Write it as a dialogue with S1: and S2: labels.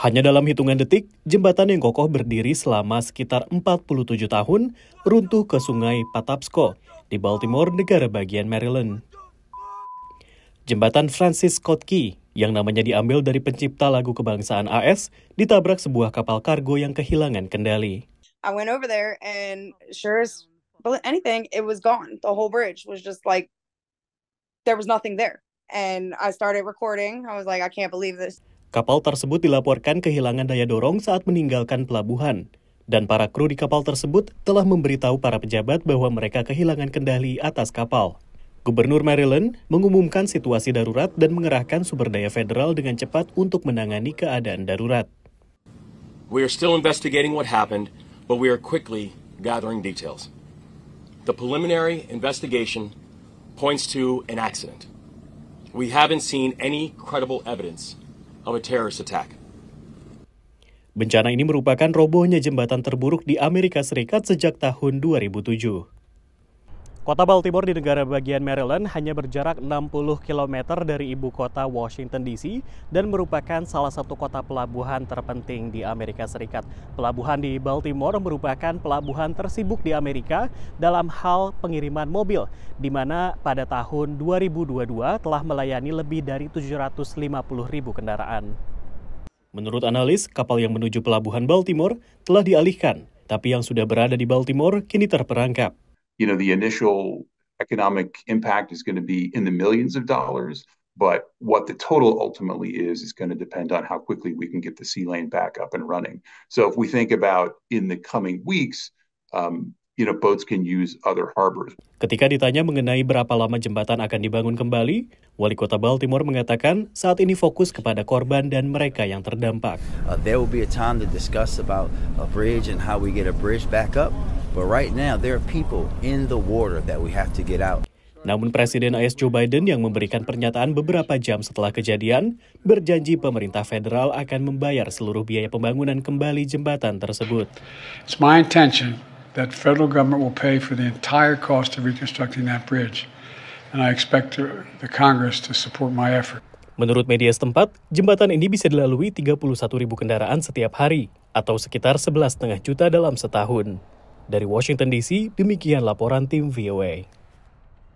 S1: Hanya dalam hitungan detik, jembatan yang kokoh berdiri selama sekitar 47 tahun runtuh ke sungai Patapsco di Baltimore, negara bagian Maryland. Jembatan Francis Scott Key yang namanya diambil dari pencipta lagu kebangsaan AS ditabrak sebuah kapal kargo yang kehilangan kendali.
S2: I went over there and sure as anything, it was gone. The whole bridge was just like there was nothing there. And I started recording. I was like, I can't believe this.
S1: Kapal tersebut dilaporkan kehilangan daya dorong saat meninggalkan pelabuhan, dan para kru di kapal tersebut telah memberitahu para pejabat bahwa mereka kehilangan kendali atas kapal. Gubernur Maryland mengumumkan situasi darurat dan mengerahkan sumber daya federal dengan cepat untuk menangani keadaan darurat.
S3: We are still investigating what happened, but we are quickly gathering details. The preliminary investigation points to an accident. We haven't seen any credible evidence of a terrorist
S1: attack. Bencana ini merupakan robohnya jembatan terburuk di Amerika Serikat sejak tahun 2007. Kota Baltimore di negara bagian Maryland hanya berjarak 60 km dari ibu kota Washington DC dan merupakan salah satu kota pelabuhan terpenting di Amerika Serikat. Pelabuhan di Baltimore merupakan pelabuhan tersibuk di Amerika dalam hal pengiriman mobil, di mana pada tahun 2022 telah melayani lebih dari 750 ribu kendaraan. Menurut analis, kapal yang menuju pelabuhan Baltimore telah dialihkan, tapi yang sudah berada di Baltimore kini terperangkap you know,
S2: the initial
S1: economic impact is
S2: going to be in the millions of dollars, but what the total ultimately is is going to depend on how quickly we can get the lane back up and running. So if we think about in the coming weeks, um, you know, boats can use other harbors.
S1: Ketika ditanya mengenai berapa lama jembatan akan dibangun kembali, Wali Kota Baltimore mengatakan saat ini fokus kepada korban dan mereka yang terdampak. Uh, there will be a time to discuss about a bridge and how we get a bridge back up. Namun Presiden AS Joe Biden yang memberikan pernyataan beberapa jam setelah kejadian berjanji pemerintah federal akan membayar seluruh biaya pembangunan kembali jembatan tersebut. It's my intention that federal government will pay for the entire cost of reconstructing that bridge and I expect the Congress to support my effort. Menurut media setempat, jembatan ini bisa dilalui 31 ribu kendaraan setiap hari atau sekitar 11,5 juta dalam setahun. Dari Washington DC, demikian laporan tim VOA.